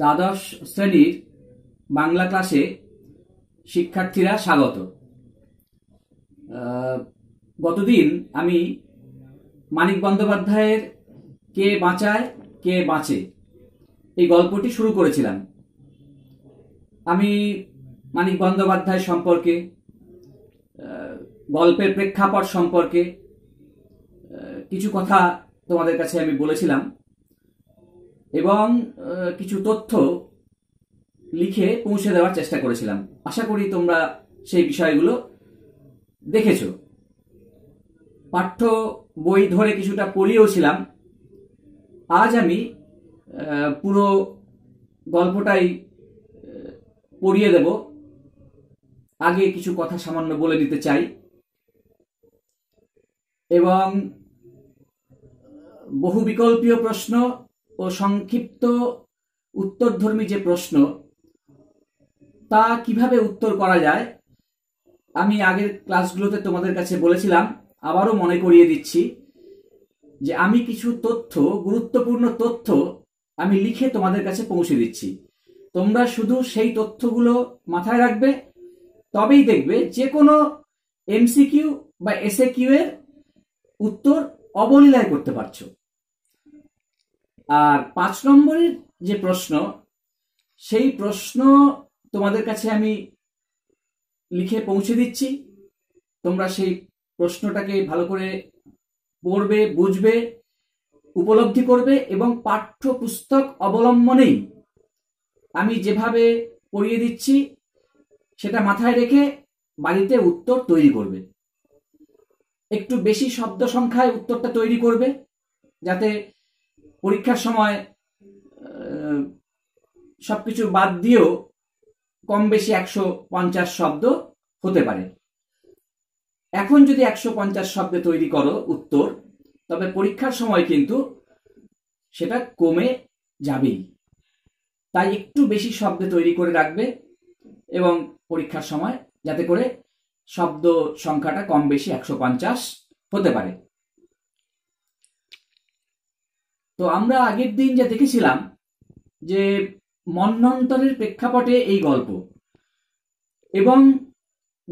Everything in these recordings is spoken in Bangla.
দ্বাদশ শ্রেণীর বাংলা ক্লাসে শিক্ষার্থীরা স্বাগত গতদিন আমি মানিক বন্দ্যোপাধ্যায়ের কে বাঁচায় কে বাঁচে এই গল্পটি শুরু করেছিলাম আমি মানিক বন্দ্যোপাধ্যায় সম্পর্কে গল্পের প্রেক্ষাপট সম্পর্কে কিছু কথা তোমাদের কাছে আমি বলেছিলাম এবং কিছু তথ্য লিখে পৌঁছে দেওয়ার চেষ্টা করেছিলাম আশা করি তোমরা সেই বিষয়গুলো দেখেছ পাঠ্য বই ধরে কিছুটা পড়িয়েওছিলাম আজ আমি পুরো গল্পটাই পড়িয়ে দেব আগে কিছু কথা সামান্য বলে দিতে চাই এবং বহু বিকল্পীয় প্রশ্ন ও সংক্ষিপ্ত উত্তরধর্মী যে প্রশ্ন তা কিভাবে উত্তর করা যায় আমি আগের ক্লাসগুলোতে তোমাদের কাছে বলেছিলাম আবারও মনে করিয়ে দিচ্ছি যে আমি কিছু তথ্য গুরুত্বপূর্ণ তথ্য আমি লিখে তোমাদের কাছে পৌঁছে দিচ্ছি তোমরা শুধু সেই তথ্যগুলো মাথায় রাখবে তবেই দেখবে যে কোনো এমসিকিউ বা এসএ কিউ এর উত্তর অবলীলায় করতে পারছো আর পাঁচ নম্বরের যে প্রশ্ন সেই প্রশ্ন তোমাদের কাছে আমি লিখে পৌঁছে দিচ্ছি তোমরা সেই প্রশ্নটাকে ভালো করে পড়বে বুঝবে উপলব্ধি করবে এবং পাঠ্যপুস্তক অবলম্বনেই আমি যেভাবে পড়িয়ে দিচ্ছি সেটা মাথায় রেখে বাড়িতে উত্তর তৈরি করবে একটু বেশি শব্দ সংখ্যায় উত্তরটা তৈরি করবে যাতে পরীক্ষার সময় সব কিছু বাদ দিয়েও কম বেশি একশো পঞ্চাশ শব্দ হতে পারে এখন যদি একশো পঞ্চাশ শব্দে তৈরি করো উত্তর তবে পরীক্ষার সময় কিন্তু সেটা কমে যাবেই তাই একটু বেশি শব্দে তৈরি করে রাখবে এবং পরীক্ষার সময় যাতে করে শব্দ সংখ্যাটা কম বেশি একশো পঞ্চাশ হতে পারে তো আমরা আগের দিন যা দেখেছিলাম যে মন্নন্তরের প্রেক্ষাপটে এই গল্প এবং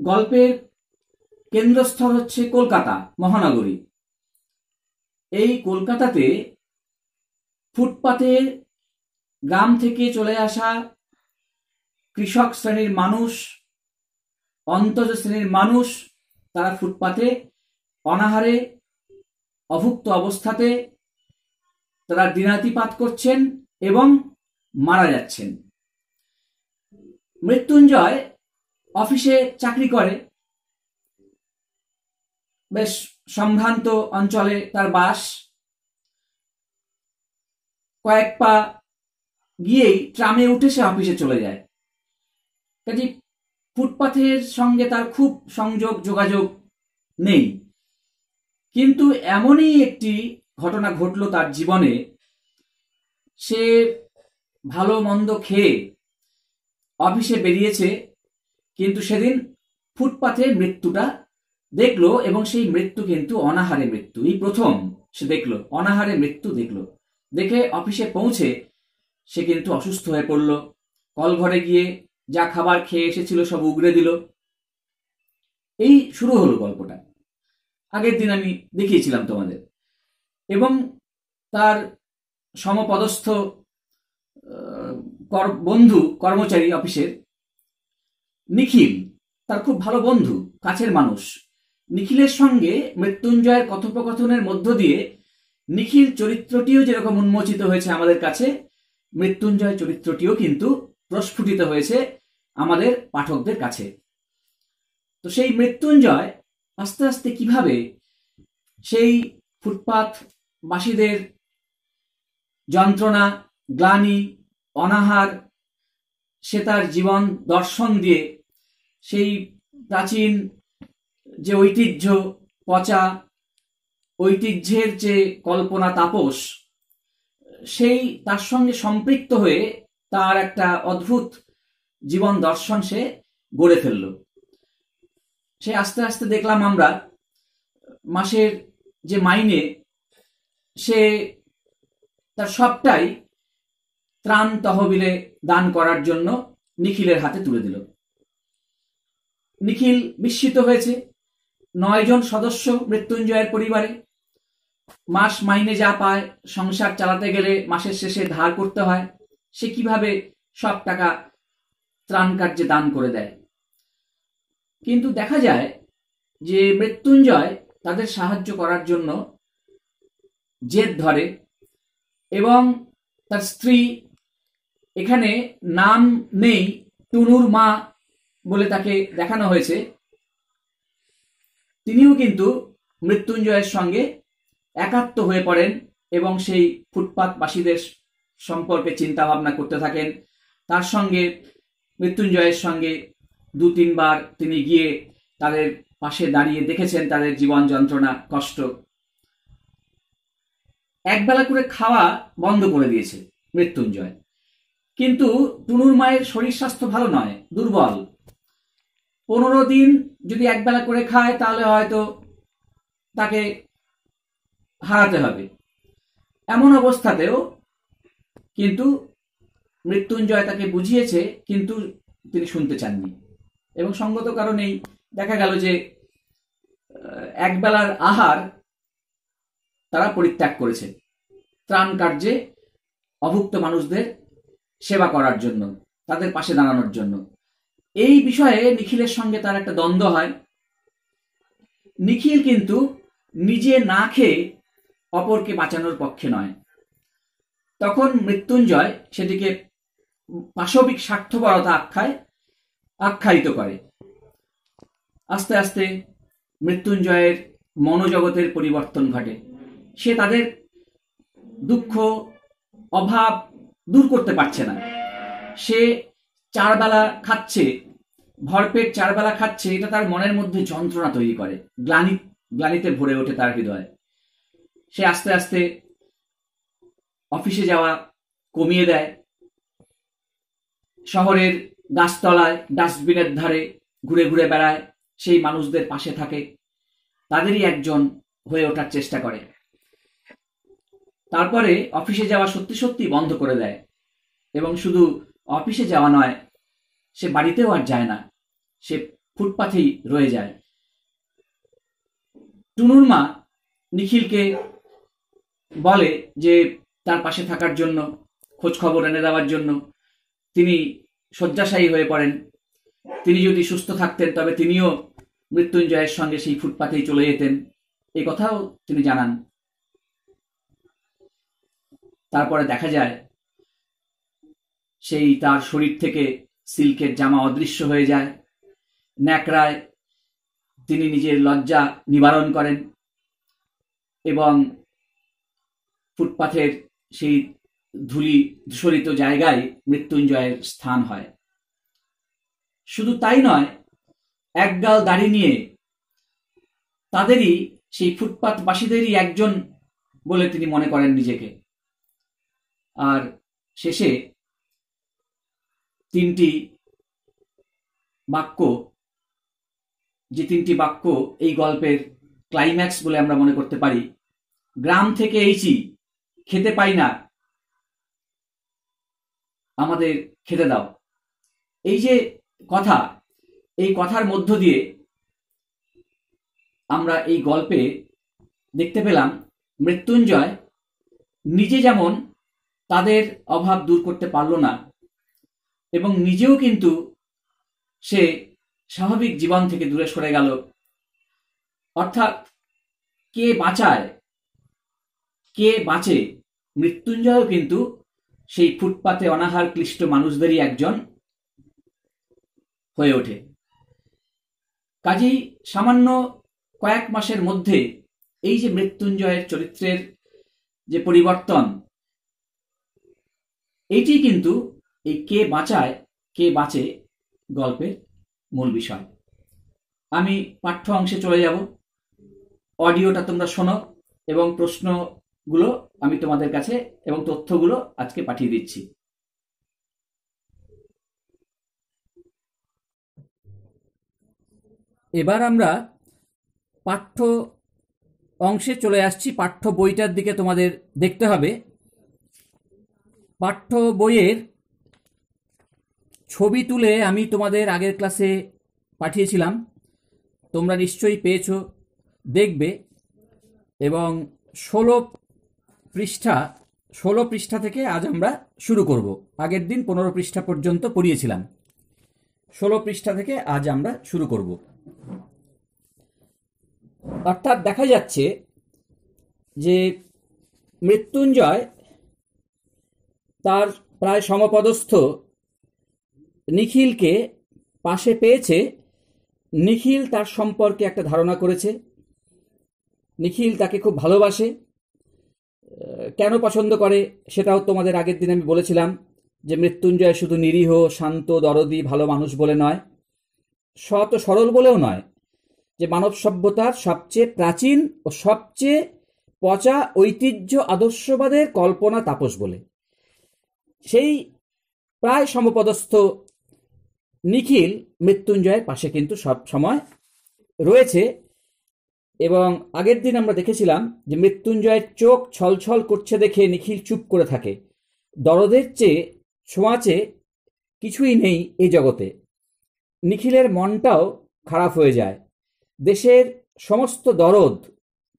গল্পের কেন্দ্রস্থল হচ্ছে কলকাতা মহানগরী এই কলকাতাতে ফুটপাতে গ্রাম থেকে চলে আসা কৃষক শ্রেণীর মানুষ অন্তজ শ্রেণীর মানুষ তারা ফুটপাতে অনাহারে অভুক্ত অবস্থাতে তারা দিনাতিপাত করছেন এবং মারা যাচ্ছেন মৃত্যুঞ্জয় অফিসে চাকরি করে বেশ সম্ভ্রান্ত অঞ্চলে তার বাস কয়েক পা গিয়েই ট্রামে উঠে সে অফিসে চলে যায় কাজে ফুটপাথের সঙ্গে তার খুব সংযোগ যোগাযোগ নেই কিন্তু এমনই একটি ঘটনা ঘটলো তার জীবনে সে ভালো মন্দ খেয়ে অফিসে বেরিয়েছে কিন্তু সেদিন ফুটপাথে মৃত্যুটা দেখলো এবং সেই মৃত্যু কিন্তু অনাহারে মৃত্যু এই প্রথম সে দেখলো অনাহারে মৃত্যু দেখলো দেখে অফিসে পৌঁছে সে কিন্তু অসুস্থ হয়ে পড়ল কলঘরে গিয়ে যা খাবার খেয়ে এসেছিল সব উগড়ে দিল এই শুরু হলো গল্পটা আগের দিন আমি দেখিয়েছিলাম তোমাদের এবং তার সমপদস্থ বন্ধু কর্মচারী অফিসের নিখিল তার খুব ভালো বন্ধু কাছের মানুষ নিখিলের সঙ্গে মৃত্যুঞ্জয়ের কথোপকথনের মধ্য দিয়ে নিখিল চরিত্রটিও যেরকম উন্মোচিত হয়েছে আমাদের কাছে মৃত্যুঞ্জয় চরিত্রটিও কিন্তু প্রস্ফুটিত হয়েছে আমাদের পাঠকদের কাছে তো সেই মৃত্যুঞ্জয় আস্তে আস্তে কিভাবে সেই ফুটপাথ বাসীদের যন্ত্রণা গ্লানি অনাহার সে তার জীবন দর্শন দিয়ে সেই প্রাচীন যে ঐতিহ্য পচা ঐতিহ্যের যে কল্পনা তাপস সেই তার সঙ্গে সম্পৃক্ত হয়ে তার একটা অদ্ভুত জীবন দর্শন সে গড়ে ফেলল সে আস্তে আস্তে দেখলাম আমরা মাসের যে মাইনে সে তার সবটাই ত্রাণ তহবিলে দান করার জন্য নিখিলের হাতে তুলে দিল নিখিল বিস্মিত হয়েছে নয়জন সদস্য মৃত্যুঞ্জয়ের পরিবারে মাস মাইনে যা পায় সংসার চালাতে গেলে মাসের শেষে ধার করতে হয় সে কিভাবে সব টাকা ত্রাণ কার্যে দান করে দেয় কিন্তু দেখা যায় যে মৃত্যুঞ্জয় তাদের সাহায্য করার জন্য জেদ ধরে এবং তার স্ত্রী এখানে নাম নেই টুনুর মা বলে তাকে দেখানো হয়েছে তিনিও কিন্তু মৃত্যুঞ্জয়ের সঙ্গে একাত্ম হয়ে পড়েন এবং সেই ফুটপাতবাসীদের সম্পর্কে চিন্তা ভাবনা করতে থাকেন তার সঙ্গে মৃত্যুঞ্জয়ের সঙ্গে দু তিনবার তিনি গিয়ে তাদের পাশে দাঁড়িয়ে দেখেছেন তাদের জীবন যন্ত্রণা কষ্ট একবেলা করে খাওয়া বন্ধ করে দিয়েছে মৃত্যুঞ্জয় কিন্তু টুনুর মায়ের শরীর স্বাস্থ্য ভালো নয় দুর্বল পনেরো দিন যদি একবেলা করে খায় তাহলে হয়তো তাকে হারাতে হবে এমন অবস্থাতেও কিন্তু মৃত্যুঞ্জয় তাকে বুঝিয়েছে কিন্তু তিনি শুনতে চাননি এবং সঙ্গত কারণেই দেখা গেল যে একবেলার আহার তারা পরিত্যাগ করেছে ত্রাণ কার্যে অভুক্ত মানুষদের সেবা করার জন্য তাদের পাশে দাঁড়ানোর জন্য এই বিষয়ে নিখিলের সঙ্গে তার একটা দ্বন্দ্ব হয় নিখিল কিন্তু নিজে না খেয়ে অপরকে বাঁচানোর পক্ষে নয় তখন মৃত্যুঞ্জয় সেটিকে পাশবিক স্বার্থপরতা আখ্যায় আখ্যায়িত করে আস্তে আস্তে মৃত্যুঞ্জয়ের মনোজগতের পরিবর্তন ঘটে সে তাদের দুঃখ অভাব দূর করতে পারছে না সে চারবেলা খাচ্ছে ভরপেট চারবেলা খাচ্ছে এটা তার মনের মধ্যে যন্ত্রণা তৈরি করে গ্লানি গ্লানিতে ভরে ওঠে তার হৃদয় সে আস্তে আস্তে অফিসে যাওয়া কমিয়ে দেয় শহরের গাছতলায় ডাস্টবিনের ধারে ঘুরে ঘুরে বেড়ায় সেই মানুষদের পাশে থাকে তাদেরই একজন হয়ে ওঠার চেষ্টা করে তারপরে অফিসে যাওয়া সত্যি সত্যি বন্ধ করে দেয় এবং শুধু অফিসে যাওয়া নয় সে বাড়িতেও আর যায় না সে ফুটপাথেই রয়ে যায় টুনুর মা নিখিলকে বলে যে তার পাশে থাকার জন্য খোঁজ খবর এনে দেওয়ার জন্য তিনি শয্যাশায়ী হয়ে পড়েন তিনি যদি সুস্থ থাকতেন তবে তিনিও মৃত্যুঞ্জয়ের সঙ্গে সেই ফুটপাথেই চলে যেতেন এ কথাও তিনি জানান তারপরে দেখা যায় সেই তার শরীর থেকে সিল্কের জামা অদৃশ্য হয়ে যায় ন্যাকড়ায় তিনি নিজের লজ্জা নিবারণ করেন এবং ফুটপাথের সেই ধুলি ধূসরিত জায়গায় মৃত্যুঞ্জয়ের স্থান হয় শুধু তাই নয় একগাল দাড়ি নিয়ে তাদেরই সেই ফুটপাথবাসীদেরই একজন বলে তিনি মনে করেন নিজেকে আর শেষে তিনটি বাক্য যে তিনটি বাক্য এই গল্পের ক্লাইম্যাক্স বলে আমরা মনে করতে পারি গ্রাম থেকে এইছি খেতে পাই না আমাদের খেতে দাও এই যে কথা এই কথার মধ্য দিয়ে আমরা এই গল্পে দেখতে পেলাম মৃত্যুঞ্জয় নিজে যেমন তাদের অভাব দূর করতে পারল না এবং নিজেও কিন্তু সে স্বাভাবিক জীবন থেকে দূরে সরে গেল অর্থাৎ কে বাঁচায় কে বাঁচে মৃত্যুঞ্জয়ও কিন্তু সেই ফুটপাতে অনাহার ক্লিষ্ট মানুষদেরই একজন হয়ে ওঠে কাজেই সামান্য কয়েক মাসের মধ্যে এই যে মৃত্যুঞ্জয়ের চরিত্রের যে পরিবর্তন এটি কিন্তু এই কে বাঁচায় কে বাঁচে গল্পের মূল বিষয় আমি পাঠ্য অংশে চলে যাব অডিওটা তোমরা শোনো এবং প্রশ্নগুলো আমি তোমাদের কাছে এবং তথ্যগুলো আজকে পাঠিয়ে দিচ্ছি এবার আমরা পাঠ্য অংশে চলে আসছি পাঠ্য বইটার দিকে তোমাদের দেখতে হবে পাঠ্য বইয়ের ছবি তুলে আমি তোমাদের আগের ক্লাসে পাঠিয়েছিলাম তোমরা নিশ্চয়ই পেয়েছ দেখবে এবং ষোলো পৃষ্ঠা ষোলো পৃষ্ঠা থেকে আজ আমরা শুরু করব আগের দিন পনেরো পৃষ্ঠা পর্যন্ত পড়িয়েছিলাম ষোলো পৃষ্ঠা থেকে আজ আমরা শুরু করব অর্থাৎ দেখা যাচ্ছে যে মৃত্যুঞ্জয় তার প্রায় সমপদস্থ নিখিলকে পাশে পেয়েছে নিখিল তার সম্পর্কে একটা ধারণা করেছে নিখিল তাকে খুব ভালোবাসে কেন পছন্দ করে সেটাও তোমাদের আগের দিন আমি বলেছিলাম যে মৃত্যুঞ্জয় শুধু নিরীহ শান্ত দরদি ভালো মানুষ বলে নয় সৎ সরল বলেও নয় যে মানব সভ্যতার সবচেয়ে প্রাচীন ও সবচেয়ে পচা ঐতিহ্য আদর্শবাদের কল্পনা তাপস বলে সেই প্রায় সমপদস্থ নিখিল মৃত্যুঞ্জয়ের পাশে কিন্তু সব সময় রয়েছে এবং আগের দিন আমরা দেখেছিলাম যে মৃত্যুঞ্জয়ের চোখ ছলছল করছে দেখে নিখিল চুপ করে থাকে দরদের চেয়ে ছোঁয়াচে কিছুই নেই এ জগতে নিখিলের মনটাও খারাপ হয়ে যায় দেশের সমস্ত দরদ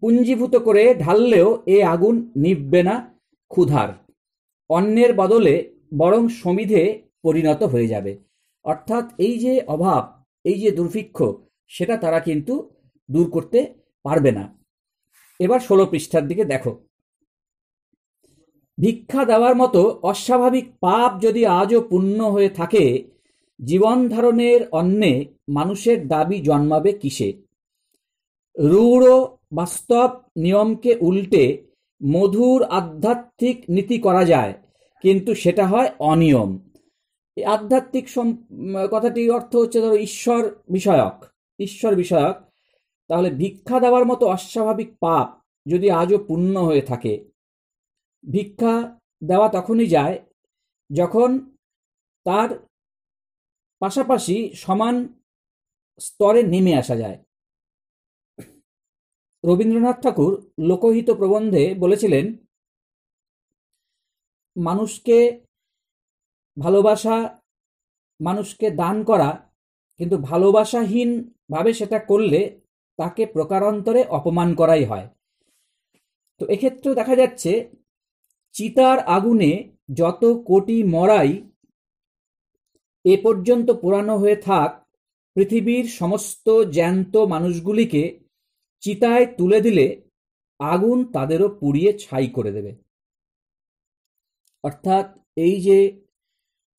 পুঞ্জীভূত করে ঢাললেও এ আগুন নিববে না ক্ষুধার অন্যের বদলে বরং সমিধে পরিণত হয়ে যাবে অর্থাৎ এই যে অভাব এই যে দুর্ভিক্ষ সেটা তারা কিন্তু দূর করতে পারবে না এবার ষোলো পৃষ্ঠার দিকে দেখো ভিক্ষা দেওয়ার মতো অস্বাভাবিক পাপ যদি আজও পূর্ণ হয়ে থাকে জীবন ধারণের অন্নে মানুষের দাবি জন্মাবে কিসে রূঢ় বাস্তব নিয়মকে উল্টে মধুর আধ্যাত্মিক নীতি করা যায় কিন্তু সেটা হয় অনিয়ম আধ্যাত্মিক কথাটির অর্থ হচ্ছে ধরো ঈশ্বর বিষয়ক ঈশ্বর বিষয়ক তাহলে ভিক্ষা দেওয়ার মতো অস্বাভাবিক পাপ যদি আজও পূর্ণ হয়ে থাকে ভিক্ষা দেওয়া তখনই যায় যখন তার পাশাপাশি সমান স্তরে নেমে আসা যায় রবীন্দ্রনাথ ঠাকুর লোকহিত প্রবন্ধে বলেছিলেন মানুষকে ভালোবাসা মানুষকে দান করা কিন্তু ভালোবাসাহীনভাবে সেটা করলে তাকে প্রকারান্তরে অপমান করাই হয় তো এক্ষেত্রেও দেখা যাচ্ছে চিতার আগুনে যত কোটি মরাই এ পর্যন্ত পুরানো হয়ে থাক পৃথিবীর সমস্ত জ্যান্ত মানুষগুলিকে চিতায় তুলে দিলে আগুন তাদেরও পুড়িয়ে ছাই করে দেবে অর্থাৎ এই যে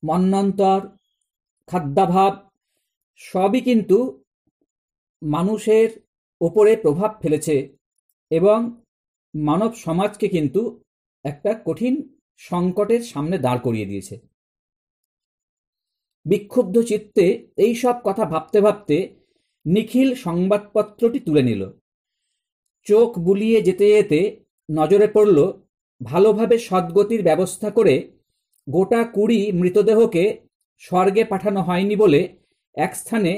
মন্নান্তর খাদ্যাভাব সবই কিন্তু মানুষের ওপরে প্রভাব ফেলেছে এবং মানব সমাজকে কিন্তু একটা কঠিন সংকটের সামনে দাঁড় করিয়ে দিয়েছে বিক্ষুব্ধ চিত্তে এই সব কথা ভাবতে ভাবতে নিখিল সংবাদপত্রটি তুলে নিল চোখ বুলিয়ে যেতে যেতে নজরে পড়ল ভালোভাবে সদ্গতির ব্যবস্থা করে গোটা কুড়ি মৃতদেহকে স্বর্গে পাঠানো হয়নি বলে এক স্থানে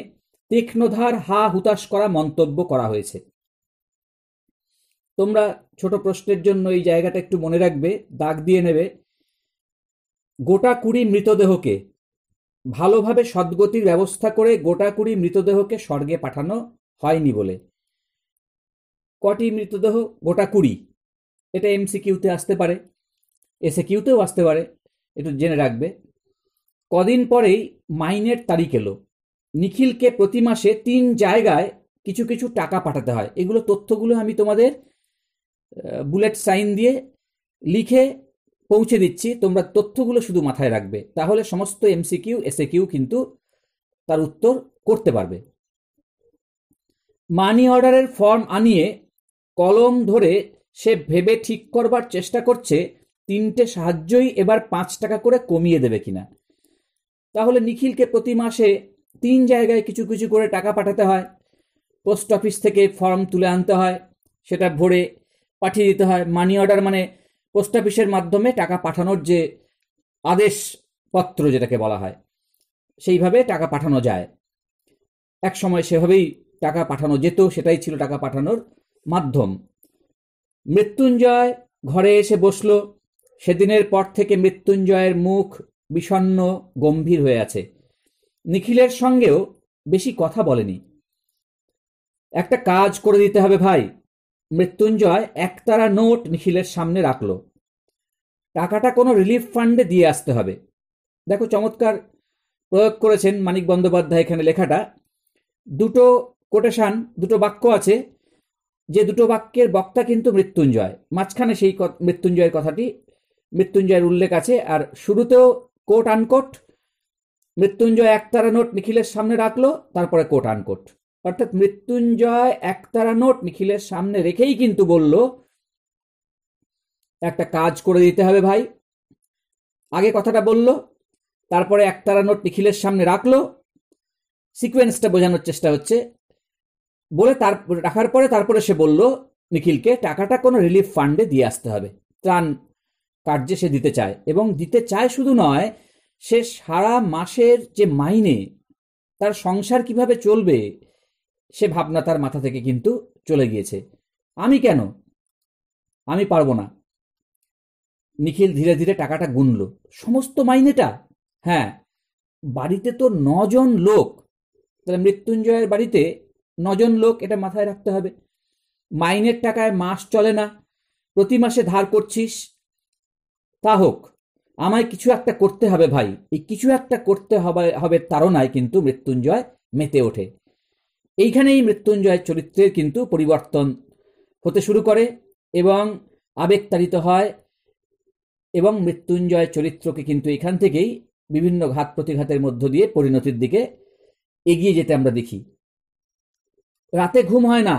তীক্ষ্ণধার হা হুতাশ করা মন্তব্য করা হয়েছে তোমরা ছোট প্রশ্নের জন্য এই জায়গাটা একটু মনে রাখবে দাগ দিয়ে নেবে গোটা কুড়ি মৃতদেহকে ভালোভাবে সদ্গতির ব্যবস্থা করে গোটা কুড়ি মৃতদেহকে স্বর্গে পাঠানো হয়নি বলে কটি মৃতদেহ গোটা কুড়ি এটা এমসি কিউতে আসতে পারে এসে কিউতেও আসতে পারে একটু জেনে রাখবে কদিন পরেই মাইনের তারিখ এলো নিখিলকে প্রতি মাসে তিন জায়গায় কিছু কিছু টাকা পাঠাতে হয় এগুলো তথ্যগুলো আমি তোমাদের বুলেট সাইন দিয়ে লিখে পৌঁছে দিচ্ছি তোমরা তথ্যগুলো শুধু মাথায় রাখবে তাহলে সমস্ত এমসিকিউ কিউ কিন্তু তার উত্তর করতে পারবে মানি অর্ডারের ফর্ম আনিয়ে কলম ধরে সে ভেবে ঠিক করবার চেষ্টা করছে তিনটে সাহায্যই এবার পাঁচ টাকা করে কমিয়ে দেবে কিনা তাহলে নিখিলকে প্রতি মাসে তিন জায়গায় কিছু কিছু করে টাকা পাঠাতে হয় পোস্ট অফিস থেকে ফর্ম তুলে আনতে হয় সেটা ভরে পাঠিয়ে দিতে হয় মানি অর্ডার মানে পোস্ট অফিসের মাধ্যমে টাকা পাঠানোর যে আদেশপত্র যেটাকে বলা হয় সেইভাবে টাকা পাঠানো যায় এক সময় সেভাবেই টাকা পাঠানো যেত সেটাই ছিল টাকা পাঠানোর মাধ্যম মৃত্যুঞ্জয় ঘরে এসে বসল সেদিনের পর থেকে মৃত্যুঞ্জয়ের মুখ বিষণ্ন গম্ভীর হয়ে আছে নিখিলের সঙ্গেও বেশি কথা বলেনি একটা কাজ করে দিতে হবে ভাই মৃত্যুঞ্জয় একতারা নোট নিখিলের সামনে রাখল টাকাটা কোনো রিলিফ ফান্ডে দিয়ে আসতে হবে দেখো চমৎকার প্রয়োগ করেছেন মানিক বন্দ্যোপাধ্যায় এখানে লেখাটা দুটো কোটেশান দুটো বাক্য আছে যে দুটো বাক্যের বক্তা কিন্তু মৃত্যুঞ্জয় মাঝখানে সেই মৃত্যুঞ্জয়ের কথাটি মৃত্যুঞ্জয়ের উল্লেখ আছে আর শুরুতেও কোট আনকোট মৃত্যুঞ্জয় একতারা নোট নিখিলের সামনে রাখলো তারপরে কোট আনকোট অর্থাৎ মৃত্যুঞ্জয় একতারা নোট নিখিলের সামনে রেখেই কিন্তু বলল একটা কাজ করে দিতে হবে ভাই আগে কথাটা বলল তারপরে একতারা নোট নিখিলের সামনে রাখলো সিকোয়েন্সটা বোঝানোর চেষ্টা হচ্ছে বলে তার রাখার পরে তারপরে সে বলল নিখিলকে টাকাটা কোনো রিলিফ ফান্ডে দিয়ে আসতে হবে ত্রাণ কার্যে সে দিতে চায় এবং দিতে চায় শুধু নয় সে সারা মাসের যে মাইনে তার সংসার কিভাবে চলবে সে ভাবনা তার মাথা থেকে কিন্তু চলে গিয়েছে আমি কেন আমি পারবো না নিখিল ধীরে ধীরে টাকাটা গুনল সমস্ত মাইনেটা হ্যাঁ বাড়িতে তো নজন লোক তাহলে মৃত্যুঞ্জয়ের বাড়িতে নজন লোক এটা মাথায় রাখতে হবে মাইনের টাকায় মাস চলে না প্রতি মাসে ধার করছিস তা হোক আমায় কিছু একটা করতে হবে ভাই এই কিছু একটা করতে হবে হবে তারণায় কিন্তু মৃত্যুঞ্জয় মেতে ওঠে এইখানেই মৃত্যুঞ্জয়ের চরিত্রের কিন্তু পরিবর্তন হতে শুরু করে এবং আবেগতাড়িত হয় এবং মৃত্যুঞ্জয়ের চরিত্রকে কিন্তু এখান থেকেই বিভিন্ন ঘাত প্রতিঘাতের মধ্য দিয়ে পরিণতির দিকে এগিয়ে যেতে আমরা দেখি রাতে ঘুম হয় না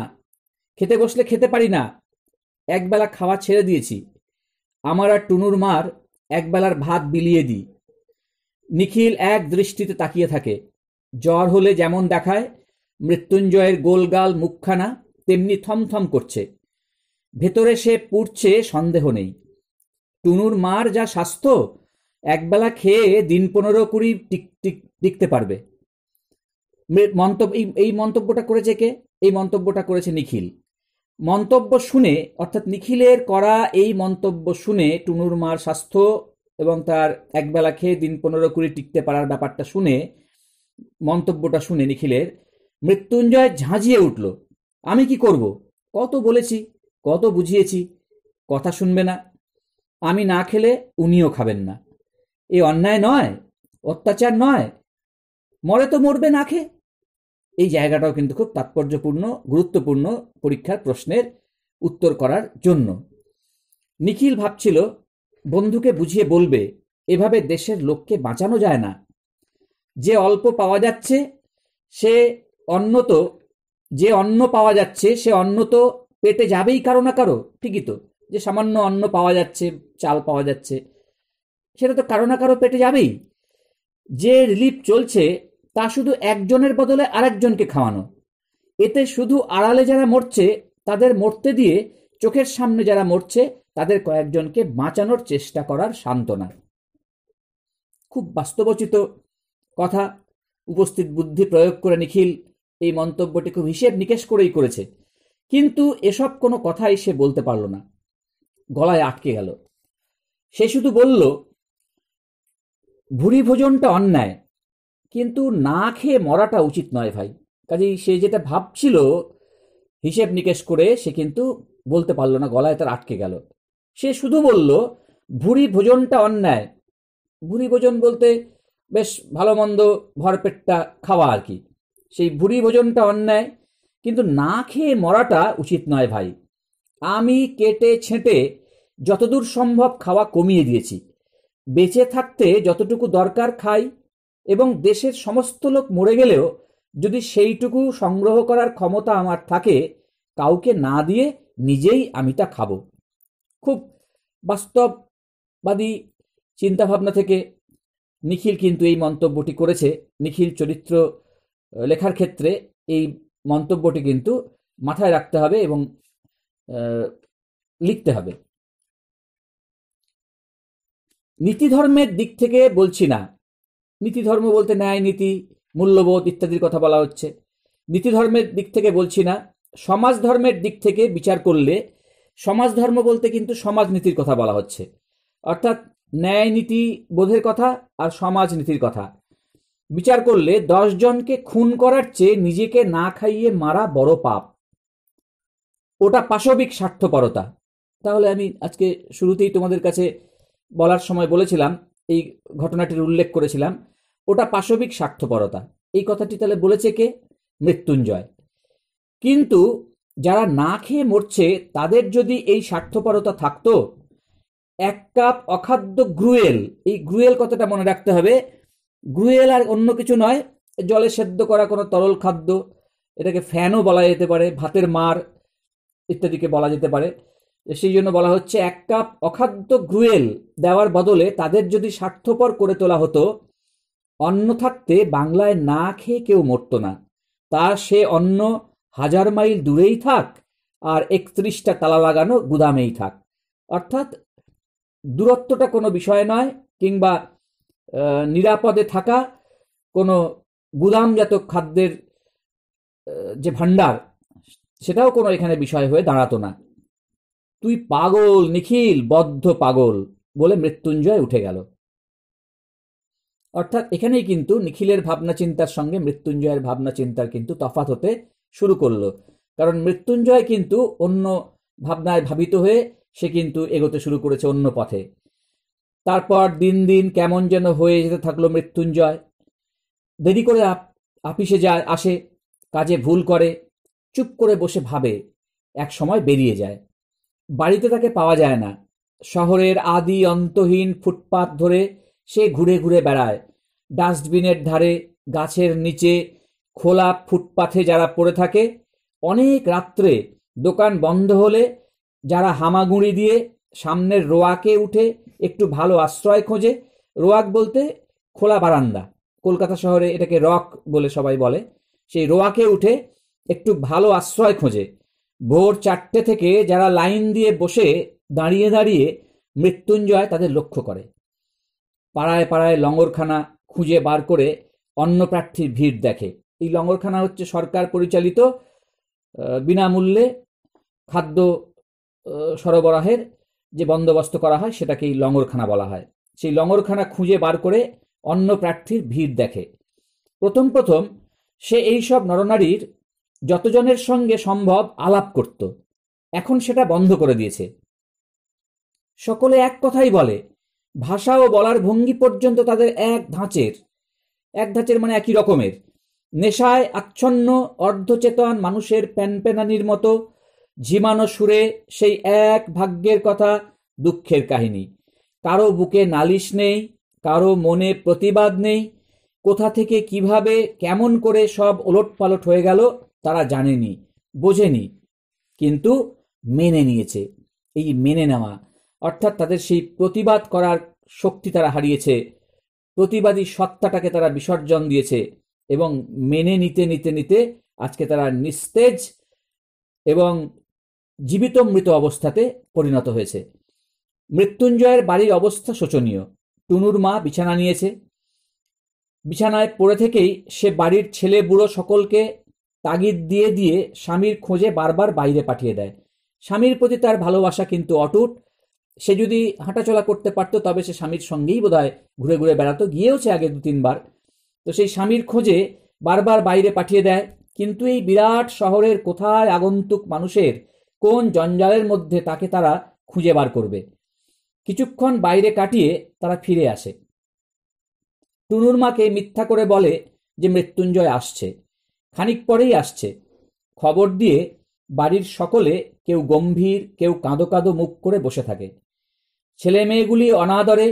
খেতে বসলে খেতে পারি না একবেলা খাওয়া ছেড়ে দিয়েছি আমার আর টুনুর মার একবেলার ভাত বিলিয়ে দিই নিখিল এক দৃষ্টিতে তাকিয়ে থাকে জ্বর হলে যেমন দেখায় মৃত্যুঞ্জয়ের গোলগাল মুখখানা তেমনি থমথম করছে ভেতরে সে পুড়ছে সন্দেহ নেই টুনুর মার যা স্বাস্থ্য একবেলা খেয়ে দিন পনেরো কুড়ি টিক টিক টিকতে পারবে মন্তব্য এই মন্তব্যটা করেছে কে এই মন্তব্যটা করেছে নিখিল মন্তব্য শুনে অর্থাৎ নিখিলের করা এই মন্তব্য শুনে টুনুর মার স্বাস্থ্য এবং তার একবেলা খেয়ে দিন পনেরো কুড়ি টিকতে পারার ব্যাপারটা শুনে মন্তব্যটা শুনে নিখিলের মৃত্যুঞ্জয় ঝাঁঝিয়ে উঠল আমি কি করব কত বলেছি কত বুঝিয়েছি কথা শুনবে না আমি না খেলে উনিও খাবেন না এ অন্যায় নয় অত্যাচার নয় মরে তো মরবে না খেয়ে এই জায়গাটাও কিন্তু খুব তাৎপর্যপূর্ণ গুরুত্বপূর্ণ পরীক্ষার প্রশ্নের উত্তর করার জন্য নিখিল ভাবছিল বন্ধুকে বুঝিয়ে বলবে এভাবে দেশের লোককে বাঁচানো যায় না যে অল্প পাওয়া যাচ্ছে সে অন্য তো যে অন্ন পাওয়া যাচ্ছে সে অন্ন তো পেটে যাবেই কারো না কারো ঠিকই তো যে সামান্য অন্ন পাওয়া যাচ্ছে চাল পাওয়া যাচ্ছে সেটা তো কারো না কারো পেটে যাবেই যে রিলিফ চলছে তা শুধু একজনের বদলে আরেকজনকে খাওয়ানো এতে শুধু আড়ালে যারা মরছে তাদের মরতে দিয়ে চোখের সামনে যারা মরছে তাদের কয়েকজনকে বাঁচানোর চেষ্টা করার সান্ত্বনা খুব বাস্তবচিত কথা উপস্থিত বুদ্ধি প্রয়োগ করে নিখিল এই মন্তব্যটি খুব হিসেব নিকেশ করেই করেছে কিন্তু এসব কোনো কথাই সে বলতে পারল না গলায় আটকে গেল সে শুধু বলল ভুরিভোজনটা অন্যায় কিন্তু না খেয়ে মরাটা উচিত নয় ভাই কাজেই সে যেটা ভাবছিল হিসেব নিকেশ করে সে কিন্তু বলতে পারল না গলায় তার আটকে গেল সে শুধু বলল ভুরি ভোজনটা অন্যায় ভুরি ভোজন বলতে বেশ ভালো মন্দ ভরপেটটা খাওয়া আর কি সেই ভুরি ভোজনটা অন্যায় কিন্তু না খেয়ে মরাটা উচিত নয় ভাই আমি কেটে ছেঁটে যতদূর সম্ভব খাওয়া কমিয়ে দিয়েছি বেঁচে থাকতে যতটুকু দরকার খাই এবং দেশের সমস্ত লোক মরে গেলেও যদি সেইটুকু সংগ্রহ করার ক্ষমতা আমার থাকে কাউকে না দিয়ে নিজেই আমি তা খাব খুব বাস্তববাদী চিন্তাভাবনা থেকে নিখিল কিন্তু এই মন্তব্যটি করেছে নিখিল চরিত্র লেখার ক্ষেত্রে এই মন্তব্যটি কিন্তু মাথায় রাখতে হবে এবং লিখতে হবে নীতি ধর্মের দিক থেকে বলছি না নীতি ধর্ম বলতে ন্যায় নীতি মূল্যবোধ ইত্যাদির কথা বলা হচ্ছে নীতি ধর্মের দিক থেকে বলছি না সমাজ ধর্মের দিক থেকে বিচার করলে সমাজ ধর্ম বলতে কিন্তু সমাজ নীতির কথা বলা হচ্ছে অর্থাৎ ন্যায় নীতি বোধের কথা আর সমাজ নীতির কথা বিচার করলে দশজনকে খুন করার চেয়ে নিজেকে না খাইয়ে মারা বড় পাপ ওটা পাশবিক স্বার্থপরতা তাহলে আমি আজকে শুরুতেই তোমাদের কাছে বলার সময় বলেছিলাম এই ঘটনাটির উল্লেখ করেছিলাম ওটা পাশবিক স্বার্থপরতা এই কথাটি তাহলে বলেছে কে মৃত্যুঞ্জয় কিন্তু যারা না খেয়ে মরছে তাদের যদি এই স্বার্থপরতা থাকতো এক কাপ অখাদ্য গ্রুয়েল এই গ্রুয়েল কথাটা মনে রাখতে হবে গ্রুয়েল আর অন্য কিছু নয় জলে সেদ্ধ করা কোনো তরল খাদ্য এটাকে ফ্যানও বলা যেতে পারে ভাতের মার ইত্যাদিকে বলা যেতে পারে সেই জন্য বলা হচ্ছে এক কাপ অখাদ্য গ্রুয়েল দেওয়ার বদলে তাদের যদি স্বার্থপর করে তোলা হতো অন্ন থাকতে বাংলায় না খেয়ে কেউ মরত না তা সে অন্ন হাজার মাইল দূরেই থাক আর একত্রিশটা তালা লাগানো গুদামেই থাক অর্থাৎ দূরত্বটা কোনো বিষয় নয় কিংবা নিরাপদে থাকা কোনো গুদামজাত খাদ্যের যে ভাণ্ডার সেটাও কোনো এখানে বিষয় হয়ে দাঁড়াতো না তুই পাগল নিখিল বদ্ধ পাগল বলে মৃত্যুঞ্জয় উঠে গেল অর্থাৎ এখানেই কিন্তু নিখিলের ভাবনা চিন্তার সঙ্গে মৃত্যুঞ্জয়ের ভাবনা চিন্তার কিন্তু তফাত হতে শুরু করলো কারণ মৃত্যুঞ্জয় কিন্তু অন্য ভাবনায় ভাবিত হয়ে সে কিন্তু এগোতে শুরু করেছে অন্য পথে তারপর দিন দিন কেমন যেন হয়ে যেতে থাকলো মৃত্যুঞ্জয় দেরি করে আপিসে যায় আসে কাজে ভুল করে চুপ করে বসে ভাবে এক সময় বেরিয়ে যায় বাড়িতে তাকে পাওয়া যায় না শহরের আদি অন্তহীন ফুটপাথ ধরে সে ঘুরে ঘুরে বেড়ায় ডাস্টবিনের ধারে গাছের নিচে খোলা ফুটপাথে যারা পড়ে থাকে অনেক রাত্রে দোকান বন্ধ হলে যারা হামাগুড়ি দিয়ে সামনের রোয়াকে উঠে একটু ভালো আশ্রয় খোঁজে রোয়াক বলতে খোলা বারান্দা কলকাতা শহরে এটাকে রক বলে সবাই বলে সেই রোয়াকে উঠে একটু ভালো আশ্রয় খোঁজে ভোর চারটে থেকে যারা লাইন দিয়ে বসে দাঁড়িয়ে দাঁড়িয়ে মৃত্যুঞ্জয় তাদের লক্ষ্য করে পাড়ায় পাড়ায় লঙ্গরখানা খুঁজে বার করে অন্য প্রার্থীর ভিড় দেখে এই লঙ্গরখানা হচ্ছে সরকার পরিচালিত বিনামূল্যে খাদ্য সরবরাহের যে বন্দোবস্ত করা হয় সেটাকেই লঙ্গরখানা বলা হয় সেই লঙ্গরখানা খুঁজে বার করে অন্য প্রার্থীর ভিড় দেখে প্রথম প্রথম সে এই সব নরনারীর যতজনের সঙ্গে সম্ভব আলাপ করত এখন সেটা বন্ধ করে দিয়েছে সকলে এক কথাই বলে ভাষা ও বলার ভঙ্গি পর্যন্ত তাদের এক ধাঁচের এক ধাঁচের মানে একই রকমের নেশায় আচ্ছন্ন অর্ধচেতন মানুষের প্যানপেনানির মতো ঝিমানো সুরে সেই এক ভাগ্যের কথা দুঃখের কাহিনী কারো বুকে নালিশ নেই কারো মনে প্রতিবাদ নেই কোথা থেকে কিভাবে কেমন করে সব ওলটপালট হয়ে গেল তারা জানেনি বোঝেনি কিন্তু মেনে নিয়েছে এই মেনে নেওয়া অর্থাৎ তাদের সেই প্রতিবাদ করার শক্তি তারা হারিয়েছে প্রতিবাদী সত্তাটাকে তারা বিসর্জন দিয়েছে এবং মেনে নিতে নিতে নিতে আজকে তারা নিস্তেজ এবং জীবিত মৃত অবস্থাতে পরিণত হয়েছে মৃত্যুঞ্জয়ের বাড়ির অবস্থা শোচনীয় টুনুর মা বিছানা নিয়েছে বিছানায় পড়ে থেকেই সে বাড়ির ছেলে বুড়ো সকলকে তাগিদ দিয়ে দিয়ে স্বামীর খোঁজে বারবার বাইরে পাঠিয়ে দেয় স্বামীর প্রতি তার ভালোবাসা কিন্তু অটুট সে যদি হাঁটাচলা করতে পারত তবে সে স্বামীর সঙ্গেই বোধহয় ঘুরে ঘুরে বেড়াতো গিয়েওছে আগে দু তিনবার তো সেই স্বামীর খোঁজে বারবার বাইরে পাঠিয়ে দেয় কিন্তু এই বিরাট শহরের কোথায় আগন্তুক মানুষের কোন জঞ্জালের মধ্যে তাকে তারা খুঁজে বার করবে কিছুক্ষণ বাইরে কাটিয়ে তারা ফিরে আসে টুনুর মাকে মিথ্যা করে বলে যে মৃত্যুঞ্জয় আসছে খানিক পরেই আসছে খবর দিয়ে বাড়ির সকলে কেউ গম্ভীর কেউ কাঁদো কাঁদো মুখ করে বসে থাকে ছেলে মেয়েগুলি অনাদরে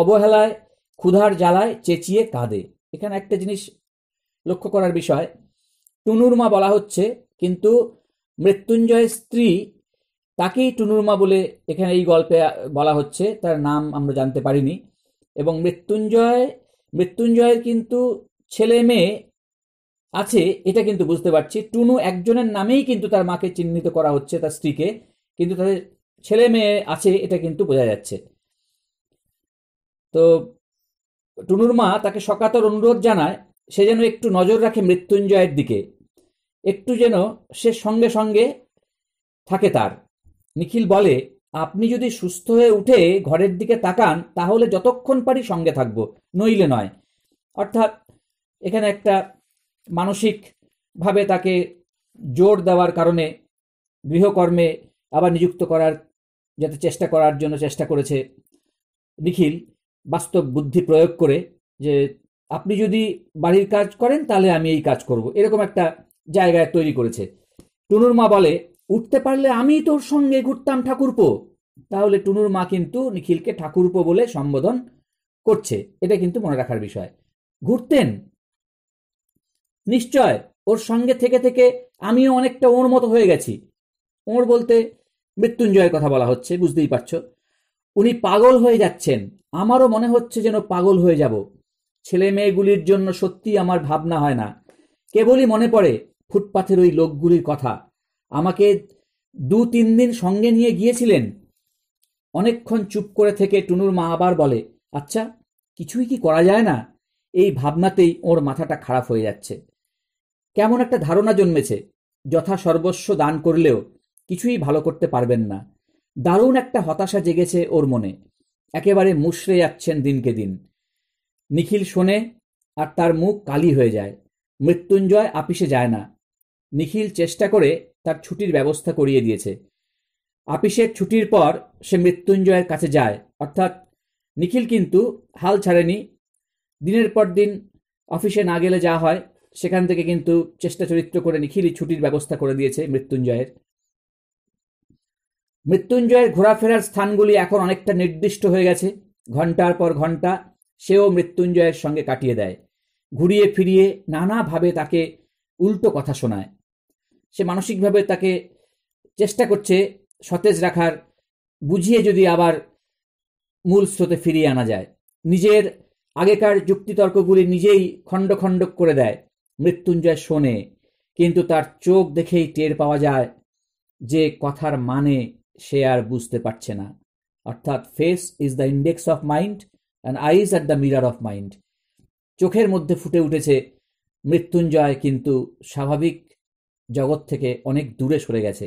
অবহেলায় ক্ষুধার জ্বালায় চেঁচিয়ে কাঁদে এখানে একটা জিনিস লক্ষ্য করার বিষয় টুনুর মা বলা হচ্ছে কিন্তু মৃত্যুঞ্জয়ের স্ত্রী তাকেই টুনুর মা বলে এখানে এই গল্পে বলা হচ্ছে তার নাম আমরা জানতে পারিনি এবং মৃত্যুঞ্জয় মৃত্যুঞ্জয়ের কিন্তু ছেলে মেয়ে আছে এটা কিন্তু বুঝতে পারছি টুনু একজনের নামেই কিন্তু তার মাকে চিহ্নিত করা হচ্ছে তার স্ত্রীকে কিন্তু তাদের ছেলে মেয়ে আছে এটা কিন্তু বোঝা যাচ্ছে তো টুনুর মা তাকে সকাতর অনুরোধ জানায় সে যেন একটু নজর রাখে মৃত্যুঞ্জয়ের দিকে একটু যেন সে সঙ্গে সঙ্গে থাকে তার নিখিল বলে আপনি যদি সুস্থ হয়ে উঠে ঘরের দিকে তাকান তাহলে যতক্ষণ পারি সঙ্গে থাকবো নইলে নয় অর্থাৎ এখানে একটা মানসিকভাবে তাকে জোর দেওয়ার কারণে গৃহকর্মে আবার নিযুক্ত করার যাতে চেষ্টা করার জন্য চেষ্টা করেছে নিখিল বাস্তব বুদ্ধি প্রয়োগ করে যে আপনি যদি বাড়ির কাজ করেন তাহলে আমি এই কাজ করব এরকম একটা জায়গায় তৈরি করেছে টুনুর মা বলে উঠতে পারলে আমি তোর সঙ্গে ঘুরতাম ঠাকুরপো তাহলে টুনুর মা কিন্তু নিখিলকে ঠাকুরপো বলে সম্বোধন করছে এটা কিন্তু মনে রাখার বিষয় ঘুরতেন নিশ্চয় ওর সঙ্গে থেকে থেকে আমিও অনেকটা ওর মতো হয়ে গেছি ওর বলতে মৃত্যুঞ্জয়ের কথা বলা হচ্ছে বুঝতেই পারছো উনি পাগল হয়ে যাচ্ছেন আমারও মনে হচ্ছে যেন পাগল হয়ে যাব ছেলে মেয়েগুলির জন্য সত্যি আমার ভাবনা হয় না কেবলই মনে পড়ে ফুটপাথের ওই লোকগুলির কথা আমাকে দু তিন দিন সঙ্গে নিয়ে গিয়েছিলেন অনেকক্ষণ চুপ করে থেকে টুনুর মা আবার বলে আচ্ছা কিছুই কি করা যায় না এই ভাবনাতেই ওর মাথাটা খারাপ হয়ে যাচ্ছে কেমন একটা ধারণা জন্মেছে যথা সর্বস্ব দান করলেও কিছুই ভালো করতে পারবেন না দারুণ একটা হতাশা জেগেছে ওর মনে একেবারে মুশড়ে যাচ্ছেন দিনকে দিন নিখিল শোনে আর তার মুখ কালি হয়ে যায় মৃত্যুঞ্জয় আপিসে যায় না নিখিল চেষ্টা করে তার ছুটির ব্যবস্থা করিয়ে দিয়েছে আপিসের ছুটির পর সে মৃত্যুঞ্জয়ের কাছে যায় অর্থাৎ নিখিল কিন্তু হাল ছাড়েনি দিনের পর দিন অফিসে না গেলে যা হয় সেখান থেকে কিন্তু চেষ্টা চরিত্র করে নিখিলি ছুটির ব্যবস্থা করে দিয়েছে মৃত্যুঞ্জয়ের মৃত্যুঞ্জয়ের ঘোরাফেরার স্থানগুলি এখন অনেকটা নির্দিষ্ট হয়ে গেছে ঘন্টার পর ঘন্টা সেও মৃত্যুঞ্জয়ের সঙ্গে কাটিয়ে দেয় ঘুরিয়ে ফিরিয়ে নানাভাবে তাকে উল্টো কথা শোনায় সে মানসিকভাবে তাকে চেষ্টা করছে সতেজ রাখার বুঝিয়ে যদি আবার মূল স্রোতে ফিরিয়ে আনা যায় নিজের আগেকার যুক্তিতর্কগুলি নিজেই খণ্ড খণ্ড করে দেয় মৃত্যুঞ্জয় শোনে কিন্তু তার চোখ দেখেই টের পাওয়া যায় যে কথার মানে সে আর বুঝতে পারছে না অর্থাৎ face is the index of mind and eyes at the mirror of mind চোখের মধ্যে ফুটে উঠেছে মৃত্যুঞ্জয় কিন্তু স্বাভাবিক জগৎ থেকে অনেক দূরে সরে গেছে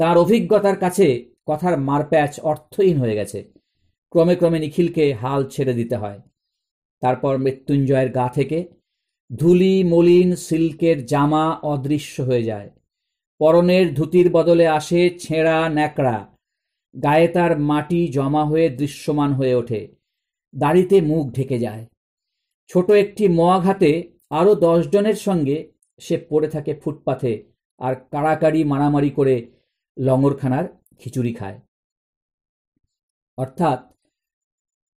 তার অভিজ্ঞতার কাছে কথার মারপ্যাচ অর্থহীন হয়ে গেছে ক্রমে ক্রমে নিখিলকে হাল ছেড়ে দিতে হয় তারপর মৃত্যুঞ্জয়ের গা থেকে ধুলি মলিন সিল্কের জামা অদৃশ্য হয়ে যায় পরনের ধুতির বদলে আসে ছেঁড়া ন্যাকড়া গায়ে তার মাটি জমা হয়ে দৃশ্যমান হয়ে ওঠে দাড়িতে মুখ ঢেকে যায় ছোট একটি মহাঘাতে আরও দশজনের সঙ্গে সে পড়ে থাকে ফুটপাথে আর কাড়াকাড়ি মারামারি করে লঙ্গরখানার খিচুড়ি খায় অর্থাৎ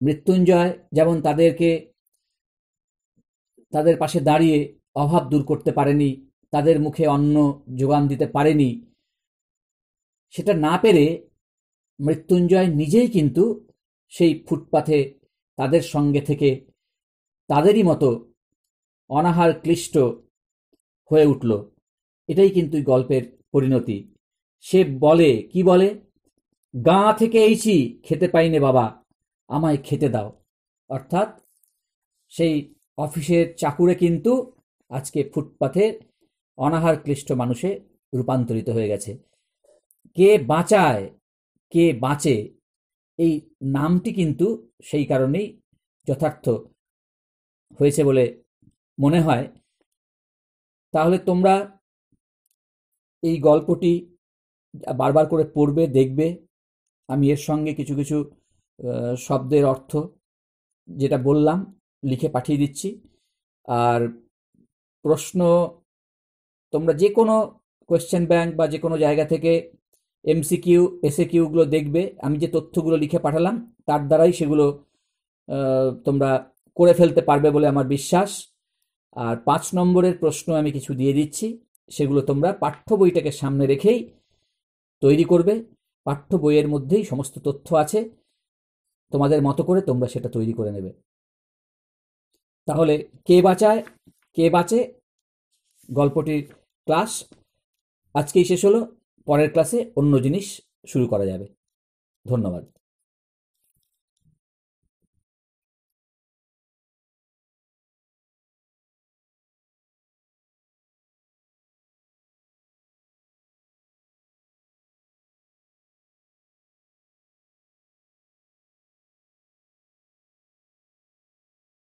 মৃত্যুঞ্জয় যেমন তাদেরকে তাদের পাশে দাঁড়িয়ে অভাব দূর করতে পারেনি তাদের মুখে অন্ন যোগান দিতে পারেনি সেটা না পেরে মৃত্যুঞ্জয় নিজেই কিন্তু সেই ফুটপাথে তাদের সঙ্গে থেকে তাদেরই মতো অনাহার ক্লিষ্ট হয়ে উঠল এটাই কিন্তু গল্পের পরিণতি সে বলে কি বলে গাঁ থেকে এইছি খেতে পাইনে বাবা আমায় খেতে দাও অর্থাৎ সেই অফিসের চাকুরে কিন্তু আজকে ফুটপাথে অনাহার ক্লিষ্ট মানুষে রূপান্তরিত হয়ে গেছে কে বাঁচায় কে বাঁচে এই নামটি কিন্তু সেই কারণেই যথার্থ হয়েছে বলে মনে হয় তাহলে তোমরা এই গল্পটি বারবার করে পড়বে দেখবে আমি এর সঙ্গে কিছু কিছু শব্দের অর্থ যেটা বললাম লিখে পাঠিয়ে দিচ্ছি আর প্রশ্ন তোমরা যে কোনো কোয়েশ্চেন ব্যাংক বা যে কোনো জায়গা থেকে এমসিকিউ এসএ কিউগুলো দেখবে আমি যে তথ্যগুলো লিখে পাঠালাম তার দ্বারাই সেগুলো তোমরা করে ফেলতে পারবে বলে আমার বিশ্বাস আর পাঁচ নম্বরের প্রশ্ন আমি কিছু দিয়ে দিচ্ছি সেগুলো তোমরা পাঠ্য বইটাকে সামনে রেখেই তৈরি করবে পাঠ্য বইয়ের মধ্যেই সমস্ত তথ্য আছে তোমাদের মতো করে তোমরা সেটা তৈরি করে নেবে তাহলে কে বাঁচায় কে বাঁচে গল্পটির ক্লাস আজকেই শেষ হলো পরের ক্লাসে অন্য জিনিস শুরু করা যাবে ধন্যবাদ